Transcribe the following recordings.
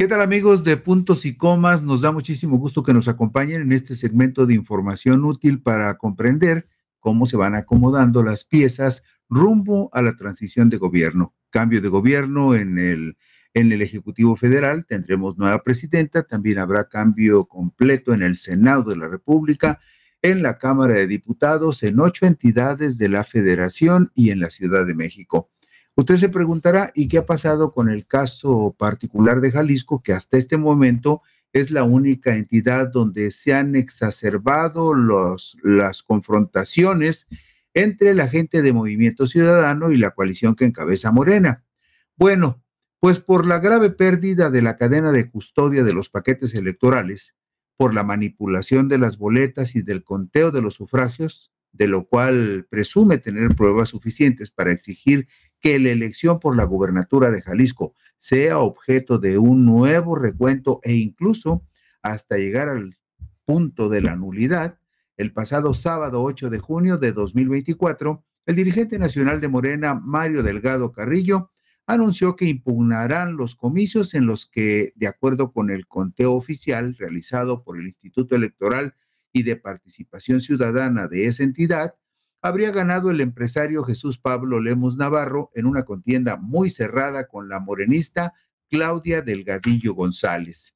¿Qué tal amigos de Puntos y Comas? Nos da muchísimo gusto que nos acompañen en este segmento de información útil para comprender cómo se van acomodando las piezas rumbo a la transición de gobierno. Cambio de gobierno en el, en el Ejecutivo Federal, tendremos nueva presidenta, también habrá cambio completo en el Senado de la República, en la Cámara de Diputados, en ocho entidades de la Federación y en la Ciudad de México. Usted se preguntará, ¿y qué ha pasado con el caso particular de Jalisco, que hasta este momento es la única entidad donde se han exacerbado las confrontaciones entre la gente de Movimiento Ciudadano y la coalición que encabeza Morena? Bueno, pues por la grave pérdida de la cadena de custodia de los paquetes electorales, por la manipulación de las boletas y del conteo de los sufragios, de lo cual presume tener pruebas suficientes para exigir que la elección por la gubernatura de Jalisco sea objeto de un nuevo recuento e incluso hasta llegar al punto de la nulidad, el pasado sábado 8 de junio de 2024, el dirigente nacional de Morena, Mario Delgado Carrillo, anunció que impugnarán los comicios en los que, de acuerdo con el conteo oficial realizado por el Instituto Electoral y de Participación Ciudadana de esa entidad, habría ganado el empresario Jesús Pablo Lemos Navarro en una contienda muy cerrada con la morenista Claudia Delgadillo González.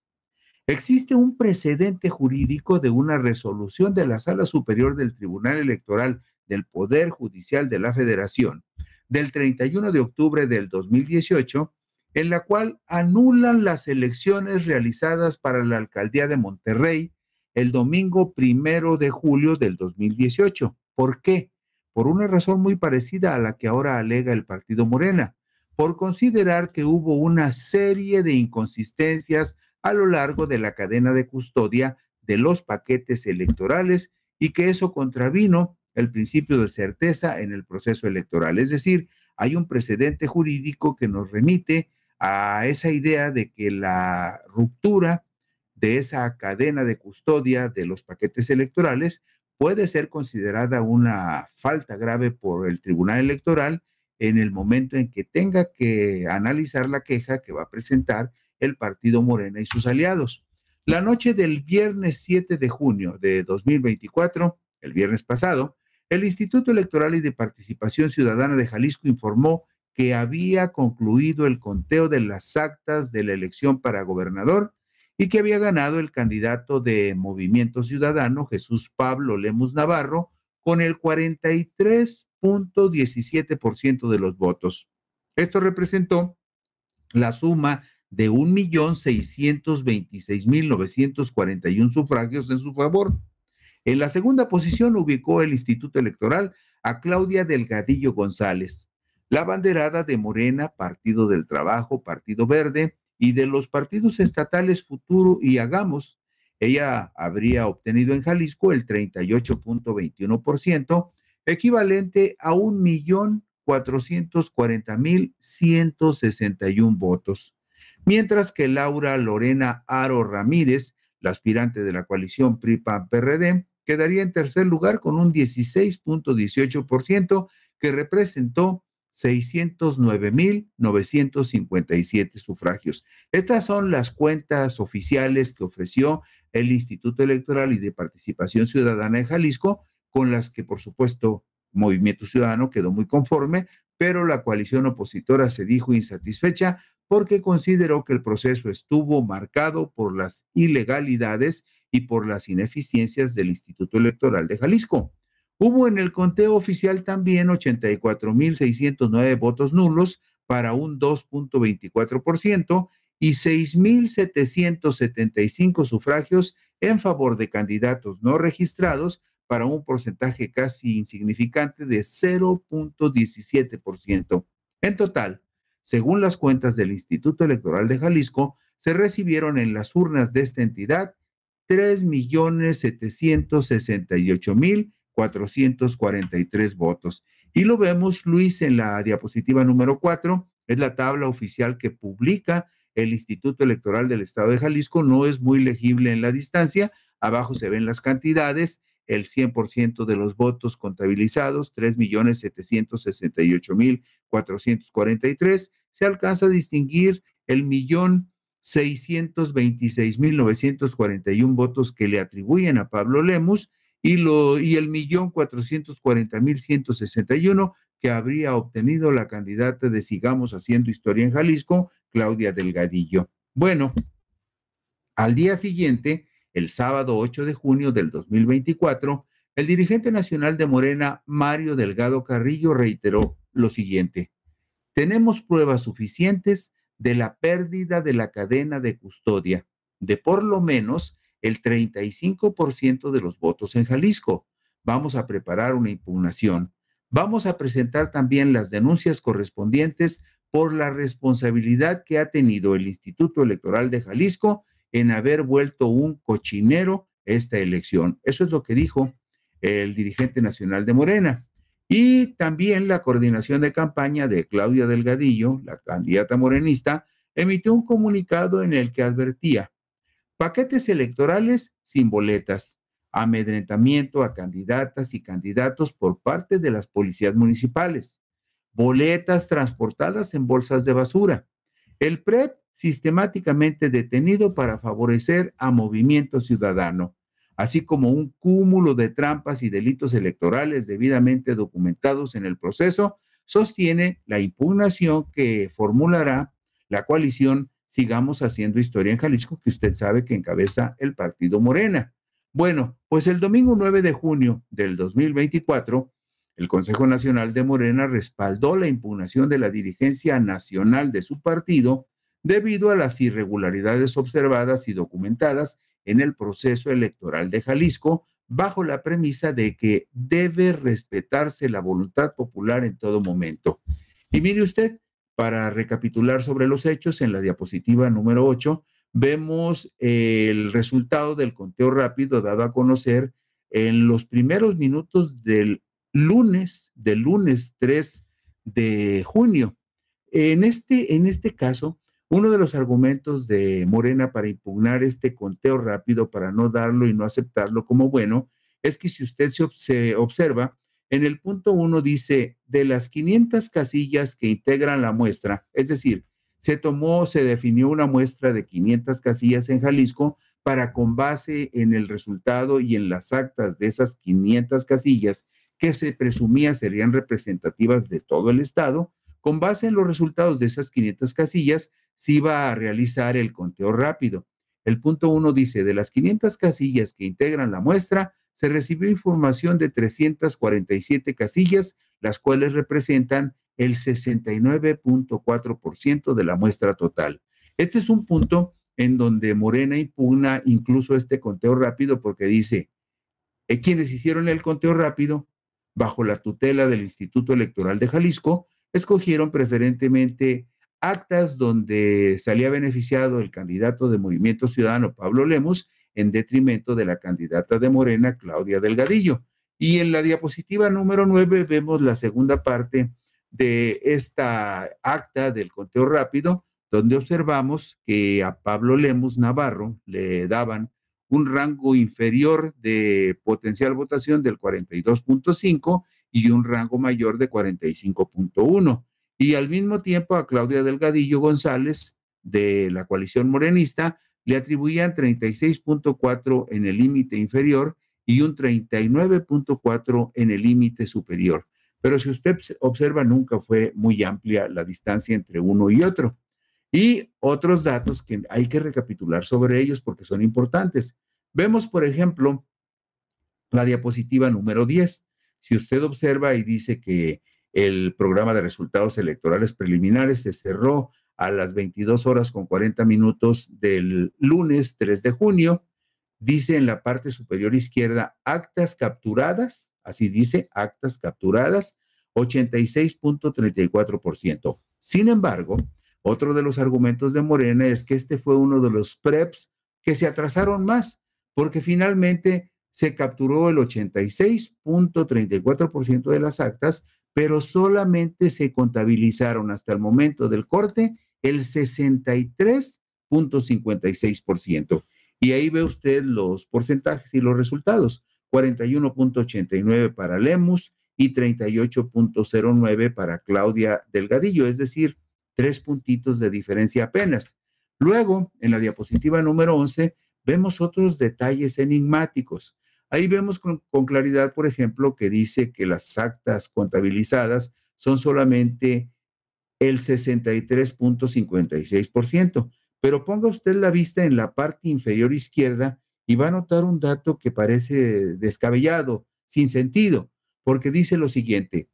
Existe un precedente jurídico de una resolución de la Sala Superior del Tribunal Electoral del Poder Judicial de la Federación del 31 de octubre del 2018, en la cual anulan las elecciones realizadas para la alcaldía de Monterrey el domingo primero de julio del 2018. ¿Por qué? por una razón muy parecida a la que ahora alega el partido Morena, por considerar que hubo una serie de inconsistencias a lo largo de la cadena de custodia de los paquetes electorales y que eso contravino el principio de certeza en el proceso electoral. Es decir, hay un precedente jurídico que nos remite a esa idea de que la ruptura de esa cadena de custodia de los paquetes electorales puede ser considerada una falta grave por el Tribunal Electoral en el momento en que tenga que analizar la queja que va a presentar el Partido Morena y sus aliados. La noche del viernes 7 de junio de 2024, el viernes pasado, el Instituto Electoral y de Participación Ciudadana de Jalisco informó que había concluido el conteo de las actas de la elección para gobernador y que había ganado el candidato de Movimiento Ciudadano, Jesús Pablo Lemus Navarro, con el 43.17% de los votos. Esto representó la suma de 1.626.941 sufragios en su favor. En la segunda posición ubicó el Instituto Electoral a Claudia Delgadillo González, la banderada de Morena, Partido del Trabajo, Partido Verde, y de los partidos estatales Futuro y Hagamos, ella habría obtenido en Jalisco el 38.21%, equivalente a un millón mil votos, mientras que Laura Lorena Aro Ramírez, la aspirante de la coalición PRIPA prd quedaría en tercer lugar con un 16.18% que representó 609.957 sufragios. Estas son las cuentas oficiales que ofreció el Instituto Electoral y de Participación Ciudadana de Jalisco, con las que, por supuesto, Movimiento Ciudadano quedó muy conforme, pero la coalición opositora se dijo insatisfecha porque consideró que el proceso estuvo marcado por las ilegalidades y por las ineficiencias del Instituto Electoral de Jalisco. Hubo en el conteo oficial también 84.609 votos nulos para un 2.24% y 6.775 sufragios en favor de candidatos no registrados para un porcentaje casi insignificante de 0.17%. En total, según las cuentas del Instituto Electoral de Jalisco, se recibieron en las urnas de esta entidad 3.768.000 443 votos. Y lo vemos, Luis, en la diapositiva número 4, es la tabla oficial que publica el Instituto Electoral del Estado de Jalisco, no es muy legible en la distancia, abajo se ven las cantidades, el 100% de los votos contabilizados, 3.768.443, se alcanza a distinguir el millón 626.941 votos que le atribuyen a Pablo Lemus y, el millón cuatrocientos cuarenta mil ciento sesenta y uno que habría obtenido la candidata de Sigamos Haciendo Historia en Jalisco, Claudia Delgadillo. Bueno, al día siguiente, el sábado 8 de junio del 2024, el dirigente nacional de Morena, Mario Delgado Carrillo, reiteró lo siguiente. Tenemos pruebas suficientes de la pérdida de la cadena de custodia, de por lo menos el 35% de los votos en Jalisco. Vamos a preparar una impugnación. Vamos a presentar también las denuncias correspondientes por la responsabilidad que ha tenido el Instituto Electoral de Jalisco en haber vuelto un cochinero esta elección. Eso es lo que dijo el dirigente nacional de Morena. Y también la coordinación de campaña de Claudia Delgadillo, la candidata morenista, emitió un comunicado en el que advertía paquetes electorales sin boletas, amedrentamiento a candidatas y candidatos por parte de las policías municipales, boletas transportadas en bolsas de basura, el PREP e sistemáticamente detenido para favorecer a movimiento ciudadano, así como un cúmulo de trampas y delitos electorales debidamente documentados en el proceso, sostiene la impugnación que formulará la coalición sigamos haciendo historia en Jalisco, que usted sabe que encabeza el partido Morena. Bueno, pues el domingo 9 de junio del 2024, el Consejo Nacional de Morena respaldó la impugnación de la dirigencia nacional de su partido debido a las irregularidades observadas y documentadas en el proceso electoral de Jalisco, bajo la premisa de que debe respetarse la voluntad popular en todo momento. Y mire usted, para recapitular sobre los hechos, en la diapositiva número 8 vemos eh, el resultado del conteo rápido dado a conocer en los primeros minutos del lunes, del lunes 3 de junio. En este, en este caso, uno de los argumentos de Morena para impugnar este conteo rápido, para no darlo y no aceptarlo como bueno, es que si usted se, observa, en el punto 1 dice, de las 500 casillas que integran la muestra, es decir, se tomó, se definió una muestra de 500 casillas en Jalisco para con base en el resultado y en las actas de esas 500 casillas que se presumía serían representativas de todo el Estado, con base en los resultados de esas 500 casillas, se iba a realizar el conteo rápido. El punto uno dice, de las 500 casillas que integran la muestra, se recibió información de 347 casillas, las cuales representan el 69.4% de la muestra total. Este es un punto en donde Morena impugna incluso este conteo rápido porque dice, eh, quienes hicieron el conteo rápido, bajo la tutela del Instituto Electoral de Jalisco, escogieron preferentemente actas donde salía beneficiado el candidato de Movimiento Ciudadano Pablo Lemos en detrimento de la candidata de Morena, Claudia Delgadillo. Y en la diapositiva número 9 vemos la segunda parte de esta acta del conteo rápido, donde observamos que a Pablo Lemus Navarro le daban un rango inferior de potencial votación del 42.5 y un rango mayor de 45.1. Y al mismo tiempo a Claudia Delgadillo González de la coalición morenista le atribuían 36.4 en el límite inferior y un 39.4 en el límite superior. Pero si usted observa, nunca fue muy amplia la distancia entre uno y otro. Y otros datos que hay que recapitular sobre ellos porque son importantes. Vemos, por ejemplo, la diapositiva número 10. Si usted observa y dice que el programa de resultados electorales preliminares se cerró a las 22 horas con 40 minutos del lunes 3 de junio. Dice en la parte superior izquierda, actas capturadas, así dice, actas capturadas, 86.34%. Sin embargo, otro de los argumentos de Morena es que este fue uno de los PREPs que se atrasaron más, porque finalmente se capturó el 86.34% de las actas, pero solamente se contabilizaron hasta el momento del corte el 63.56%. Y ahí ve usted los porcentajes y los resultados. 41.89 para Lemus y 38.09 para Claudia Delgadillo, es decir, tres puntitos de diferencia apenas. Luego, en la diapositiva número 11, vemos otros detalles enigmáticos. Ahí vemos con, con claridad, por ejemplo, que dice que las actas contabilizadas son solamente el 63.56%. Pero ponga usted la vista en la parte inferior izquierda y va a notar un dato que parece descabellado, sin sentido, porque dice lo siguiente,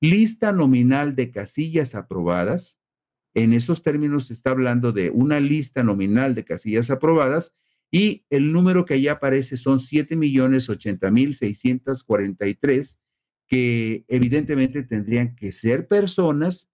lista nominal de casillas aprobadas, en esos términos se está hablando de una lista nominal de casillas aprobadas y el número que allá aparece son 7.080.643 que evidentemente tendrían que ser personas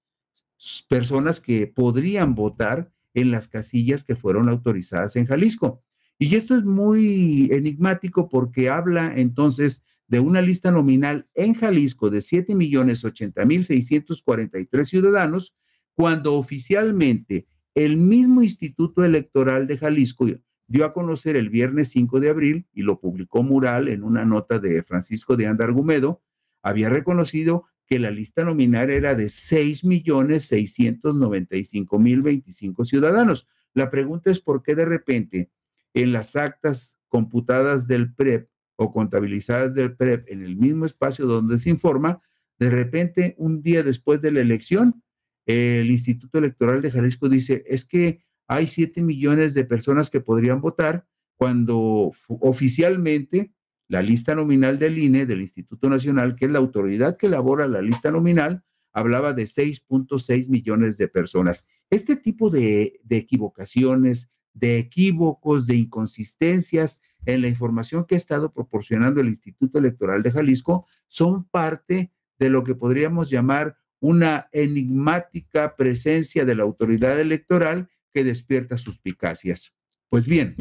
personas que podrían votar en las casillas que fueron autorizadas en Jalisco. Y esto es muy enigmático porque habla entonces de una lista nominal en Jalisco de 7.080.643 ciudadanos, cuando oficialmente el mismo Instituto Electoral de Jalisco dio a conocer el viernes 5 de abril, y lo publicó Mural en una nota de Francisco de Andargumedo, había reconocido que la lista nominal era de 6.695.025 ciudadanos. La pregunta es por qué de repente en las actas computadas del PREP e o contabilizadas del PREP e en el mismo espacio donde se informa, de repente un día después de la elección, el Instituto Electoral de Jalisco dice, es que hay 7 millones de personas que podrían votar cuando oficialmente la lista nominal del INE, del Instituto Nacional, que es la autoridad que elabora la lista nominal, hablaba de 6.6 millones de personas. Este tipo de, equivocaciones, de equívocos, de inconsistencias en la información que ha estado proporcionando el Instituto Electoral de Jalisco son parte de lo que podríamos llamar una enigmática presencia de la autoridad electoral que despierta suspicacias. Pues bien,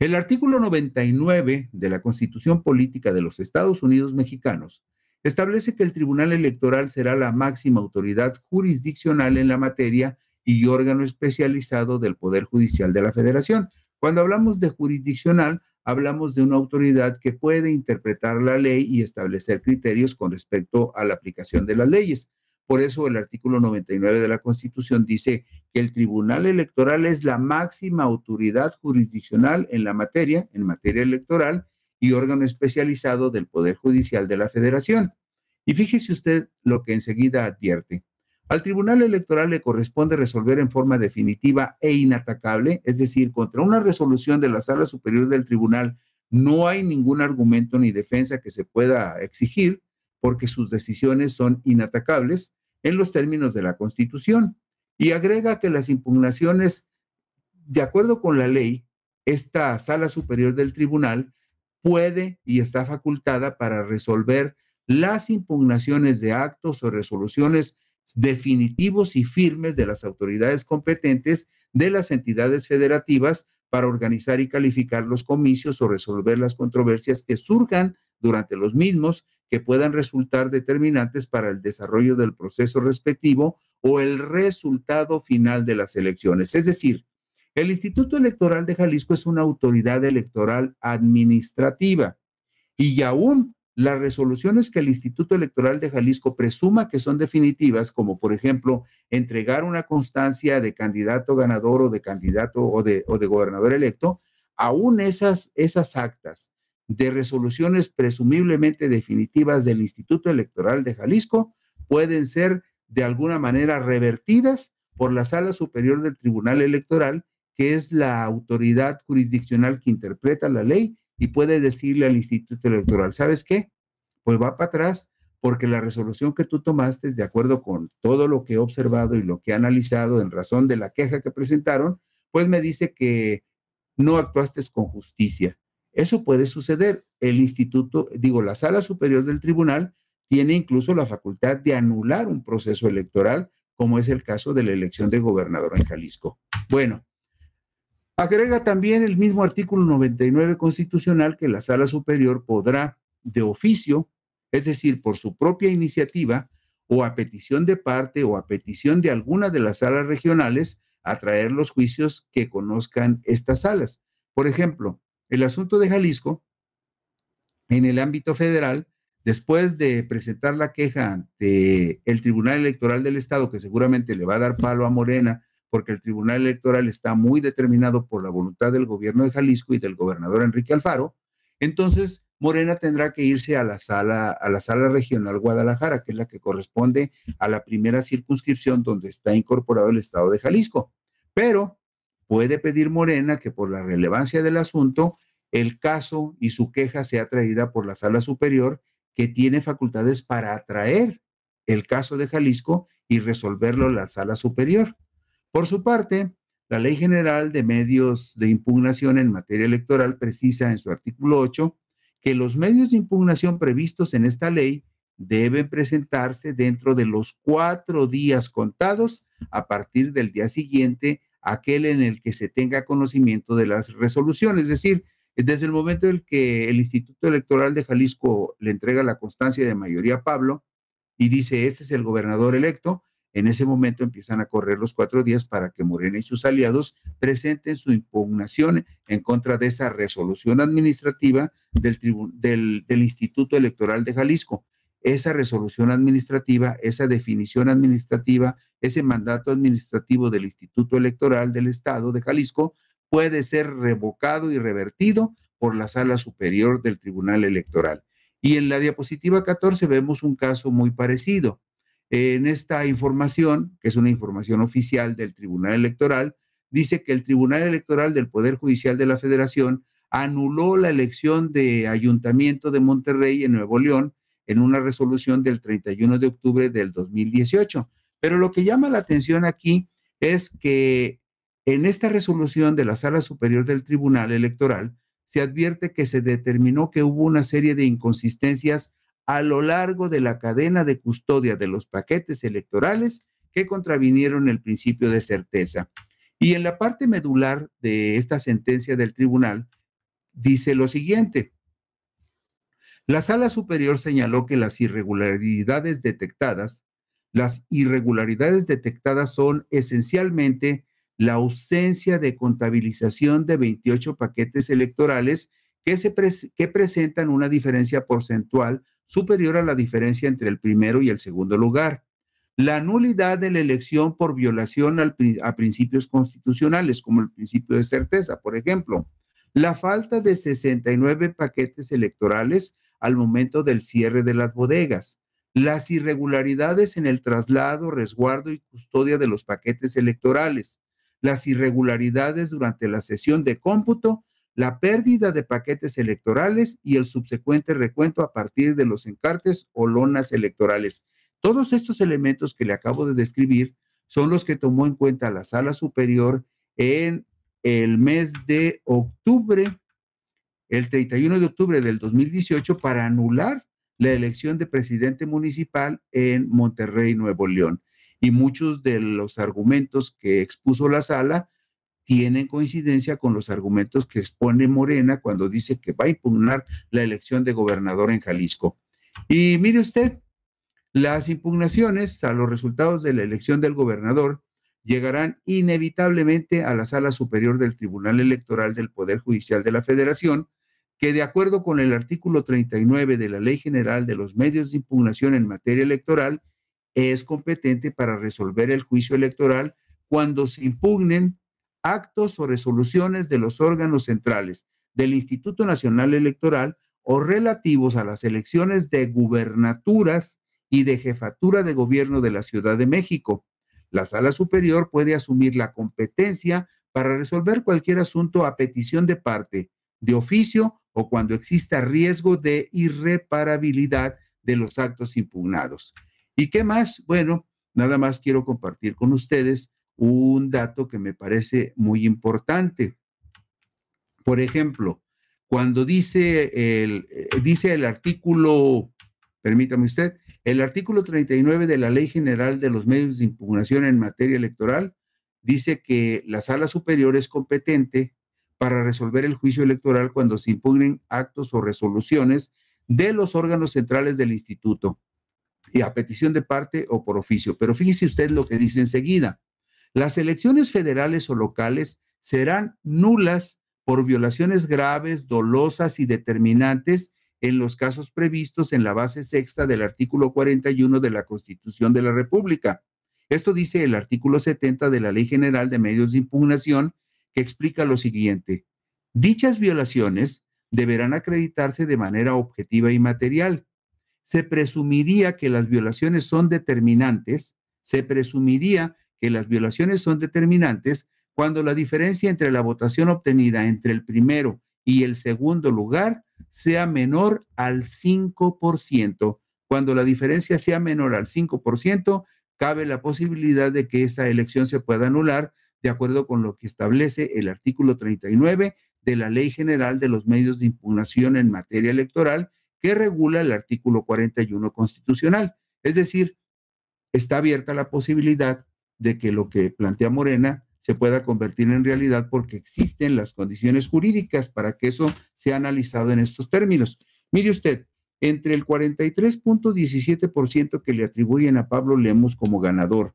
el artículo 99 de la Constitución Política de los Estados Unidos Mexicanos establece que el Tribunal Electoral será la máxima autoridad jurisdiccional en la materia y órgano especializado del Poder Judicial de la Federación. Cuando hablamos de jurisdiccional, hablamos de una autoridad que puede interpretar la ley y establecer criterios con respecto a la aplicación de las leyes. Por eso el artículo 99 de la Constitución dice que el Tribunal Electoral es la máxima autoridad jurisdiccional en la materia, en materia electoral, y órgano especializado del Poder Judicial de la Federación. Y fíjese usted lo que enseguida advierte. Al Tribunal Electoral le corresponde resolver en forma definitiva e inatacable, es decir, contra una resolución de la Sala Superior del Tribunal no hay ningún argumento ni defensa que se pueda exigir, porque sus decisiones son inatacables en los términos de la Constitución. Y agrega que las impugnaciones, de acuerdo con la ley, esta sala superior del tribunal puede y está facultada para resolver las impugnaciones de actos o resoluciones definitivos y firmes de las autoridades competentes de las entidades federativas para organizar y calificar los comicios o resolver las controversias que surjan durante los mismos que puedan resultar determinantes para el desarrollo del proceso respectivo o el resultado final de las elecciones. Es decir, el Instituto Electoral de Jalisco es una autoridad electoral administrativa y aún las resoluciones que el Instituto Electoral de Jalisco presuma que son definitivas, como por ejemplo entregar una constancia de candidato ganador o de candidato o de, gobernador electo, aún esas, esas actas de resoluciones presumiblemente definitivas del Instituto Electoral de Jalisco pueden ser de alguna manera revertidas por la Sala Superior del Tribunal Electoral, que es la autoridad jurisdiccional que interpreta la ley y puede decirle al Instituto Electoral, ¿sabes qué? Pues va para atrás porque la resolución que tú tomaste, de acuerdo con todo lo que he observado y lo que he analizado en razón de la queja que presentaron, pues me dice que no actuaste con justicia eso puede suceder. El instituto, digo, la sala superior del tribunal tiene incluso la facultad de anular un proceso electoral, como es el caso de la elección de gobernador en Jalisco. Bueno, agrega también el mismo artículo 99 constitucional que la sala superior podrá de oficio, es decir, por su propia iniciativa o a petición de parte o a petición de alguna de las salas regionales, atraer los juicios que conozcan estas salas. Por ejemplo, el asunto de Jalisco, en el ámbito federal, después de presentar la queja ante el Tribunal Electoral del Estado, que seguramente le va a dar palo a Morena, porque el Tribunal Electoral está muy determinado por la voluntad del gobierno de Jalisco y del gobernador Enrique Alfaro, entonces Morena tendrá que irse a la sala, a la sala regional Guadalajara, que es la que corresponde a la primera circunscripción donde está incorporado el estado de Jalisco. Pero puede pedir Morena que por la relevancia del asunto el caso y su queja sea traída por la sala superior que tiene facultades para atraer el caso de Jalisco y resolverlo en la sala superior. Por su parte, la Ley General de Medios de Impugnación en materia electoral precisa en su artículo 8 que los medios de impugnación previstos en esta ley deben presentarse dentro de los cuatro días contados a partir del día siguiente, aquel en el que se tenga conocimiento de las resoluciones. Es decir, desde el momento en que el Instituto Electoral de Jalisco le entrega la constancia de mayoría a Pablo y dice, este es el gobernador electo, en ese momento empiezan a correr los cuatro días para que Morena y sus aliados presenten su impugnación en contra de esa resolución administrativa del, del Instituto Electoral de Jalisco. Esa resolución administrativa, esa definición administrativa, ese mandato administrativo del Instituto Electoral del Estado de Jalisco puede ser revocado y revertido por la sala superior del Tribunal Electoral. Y en la diapositiva 14 vemos un caso muy parecido. En esta información, que es una información oficial del Tribunal Electoral, dice que el Tribunal Electoral del Poder Judicial de la Federación anuló la elección de Ayuntamiento de Monterrey en Nuevo León en una resolución del 31 de octubre del 2018. Pero lo que llama la atención aquí es que en esta resolución de la Sala Superior del Tribunal Electoral se advierte que se determinó que hubo una serie de inconsistencias a lo largo de la cadena de custodia de los paquetes electorales que contravinieron el principio de certeza. Y en la parte medular de esta sentencia del tribunal dice lo siguiente. La sala superior señaló que las irregularidades detectadas, las irregularidades detectadas son esencialmente la ausencia de contabilización de 28 paquetes electorales que, se presentan una diferencia porcentual superior a la diferencia entre el primero y el segundo lugar. La nulidad de la elección por violación a principios constitucionales, como el principio de certeza, por ejemplo. La falta de 69 paquetes electorales al momento del cierre de las bodegas. Las irregularidades en el traslado, resguardo y custodia de los paquetes electorales las irregularidades durante la sesión de cómputo, la pérdida de paquetes electorales y el subsecuente recuento a partir de los encartes o lonas electorales. Todos estos elementos que le acabo de describir son los que tomó en cuenta la sala superior en el mes de octubre, el 31 de octubre del 2018, para anular la elección de presidente municipal en Monterrey, Nuevo León y muchos de los argumentos que expuso la sala tienen coincidencia con los argumentos que expone Morena cuando dice que va a impugnar la elección de gobernador en Jalisco. Y mire usted, las impugnaciones a los resultados de la elección del gobernador llegarán inevitablemente a la sala superior del Tribunal Electoral del Poder Judicial de la Federación, que de acuerdo con el artículo 39 de la Ley General de los Medios de Impugnación en Materia Electoral, es competente para resolver el juicio electoral cuando se impugnen actos o resoluciones de los órganos centrales del Instituto Nacional Electoral o relativos a las elecciones de gubernaturas y de jefatura de gobierno de la Ciudad de México. La Sala Superior puede asumir la competencia para resolver cualquier asunto a petición de parte, de oficio o cuando exista riesgo de irreparabilidad de los actos impugnados. ¿Y qué más? Bueno, nada más quiero compartir con ustedes un dato que me parece muy importante. Por ejemplo, cuando dice el, eh, dice el artículo, permítame usted, el artículo 39 de la Ley General de los Medios de Impugnación en materia electoral dice que la sala superior es competente para resolver el juicio electoral cuando se impugnen actos o resoluciones de los órganos centrales del instituto y a petición de parte o por oficio. Pero fíjese usted lo que dice enseguida. Las elecciones federales o locales serán nulas por violaciones graves, dolosas y determinantes en los casos previstos en la base sexta del artículo 41 de la Constitución de la República. Esto dice el artículo 70 de la Ley General de Medios de Impugnación, que explica lo siguiente. Dichas violaciones deberán acreditarse de manera objetiva y material, se presumiría que las violaciones son determinantes, se presumiría que las violaciones son determinantes cuando la diferencia entre la votación obtenida entre el primero y el segundo lugar sea menor al 5%. Cuando la diferencia sea menor al 5%, cabe la posibilidad de que esa elección se pueda anular de acuerdo con lo que establece el artículo 39 de la Ley General de los Medios de Impugnación en Materia Electoral que regula el artículo 41 constitucional. Es decir, está abierta la posibilidad de que lo que plantea Morena se pueda convertir en realidad porque existen las condiciones jurídicas para que eso sea analizado en estos términos. Mire usted, entre el 43.17% que le atribuyen a Pablo Lemos como ganador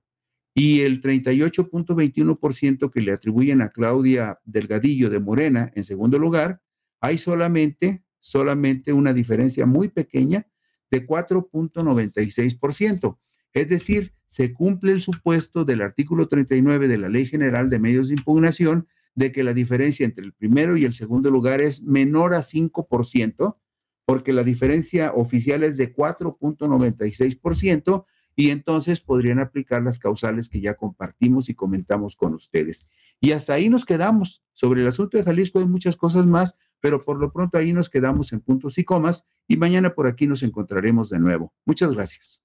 y el 38.21% que le atribuyen a Claudia Delgadillo de Morena en segundo lugar, hay solamente solamente una diferencia muy pequeña de 4.96%. Es decir, se cumple el supuesto del artículo 39 de la Ley General de Medios de Impugnación de que la diferencia entre el primero y el segundo lugar es menor a 5%, porque la diferencia oficial es de 4.96%, y entonces podrían aplicar las causales que ya compartimos y comentamos con ustedes. Y hasta ahí nos quedamos. Sobre el asunto de Jalisco hay muchas cosas más, pero por lo pronto ahí nos quedamos en puntos y comas y mañana por aquí nos encontraremos de nuevo. Muchas gracias.